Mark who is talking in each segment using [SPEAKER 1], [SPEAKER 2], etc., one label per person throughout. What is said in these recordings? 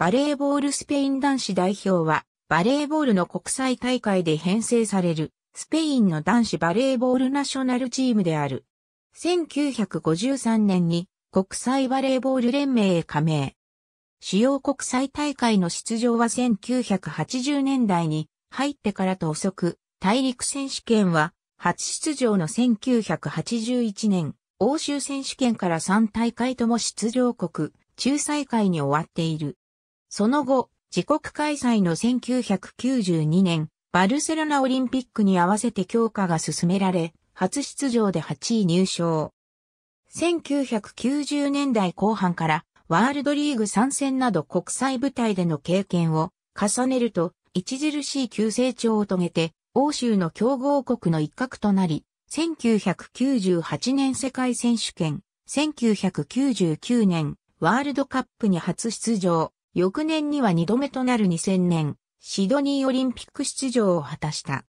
[SPEAKER 1] バレーボールスペイン男子代表は、バレーボールの国際大会で編成される、スペインの男子バレーボールナショナルチームである。1953年に国際バレーボール連盟へ加盟。主要国際大会の出場は1980年代に入ってからと遅く、大陸選手権は初出場の1981年、欧州選手権から3大会とも出場国、仲裁会に終わっている。その後、自国開催の1992年、バルセロナオリンピックに合わせて強化が進められ、初出場で8位入賞。1990年代後半からワールドリーグ参戦など国際舞台での経験を重ねると、著しい急成長を遂げて、欧州の強豪国の一角となり、1998年世界選手権、1999年ワールドカップに初出場。翌年には2度目となる2000年、シドニーオリンピック出場を果たした。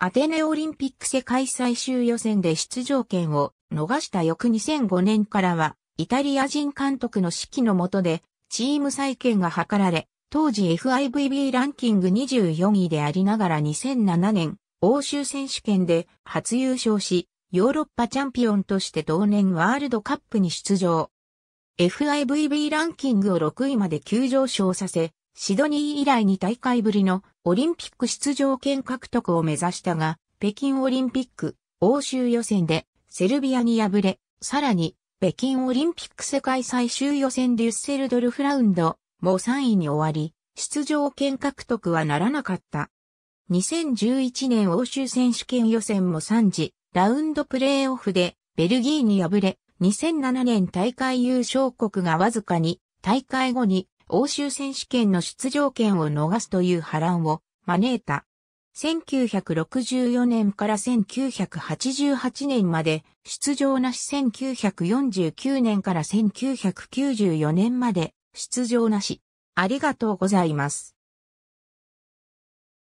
[SPEAKER 1] アテネオリンピック世界最終予選で出場権を逃した翌2005年からは、イタリア人監督の指揮の下で、チーム再建が図られ、当時 FIVB ランキング24位でありながら2007年、欧州選手権で初優勝し、ヨーロッパチャンピオンとして同年ワールドカップに出場。FIVB ランキングを6位まで急上昇させ、シドニー以来2大会ぶりのオリンピック出場権獲得を目指したが、北京オリンピック、欧州予選でセルビアに敗れ、さらに北京オリンピック世界最終予選デュッセルドルフラウンドも3位に終わり、出場権獲得はならなかった。2011年欧州選手権予選も3次、ラウンドプレーオフでベルギーに敗れ、2007年大会優勝国がわずかに大会後に欧州選手権の出場権を逃すという波乱を招いた。1964年から1988年まで出場なし1949年から1994年まで出場なし。ありがとうございます。